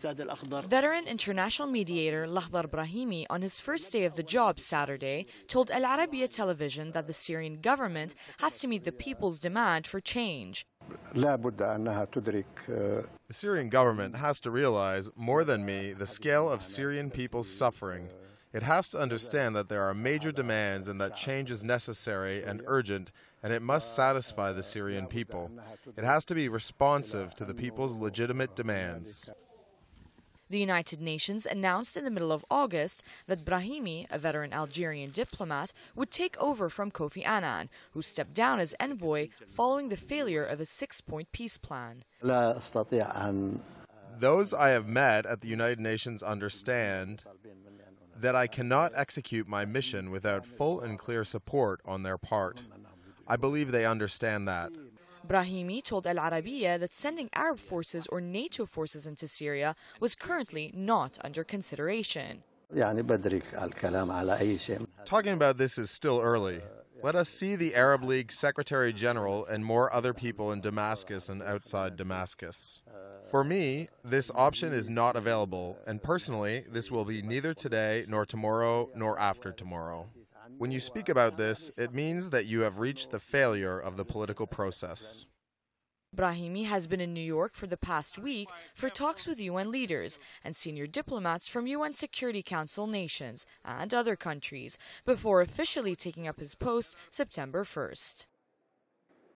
Veteran international mediator Lahdar Brahimi, on his first day of the job Saturday, told Al Arabiya television that the Syrian government has to meet the people's demand for change. The Syrian government has to realize, more than me, the scale of Syrian people's suffering. It has to understand that there are major demands and that change is necessary and urgent, and it must satisfy the Syrian people. It has to be responsive to the people's legitimate demands. The United Nations announced in the middle of August that Brahimi, a veteran Algerian diplomat, would take over from Kofi Annan, who stepped down as envoy following the failure of a six point peace plan. Uh, Those I have met at the United Nations understand that I cannot execute my mission without full and clear support on their part. I believe they understand that. Brahimi told Al Arabiya that sending Arab forces or NATO forces into Syria was currently not under consideration. Talking about this is still early. Let us see the Arab League Secretary General and more other people in Damascus and outside Damascus. For me, this option is not available, and personally, this will be neither today, nor tomorrow, nor after tomorrow. When you speak about this, it means that you have reached the failure of the political process. Brahimi has been in New York for the past week for talks with UN leaders and senior diplomats from UN Security Council nations and other countries before officially taking up his post September 1st.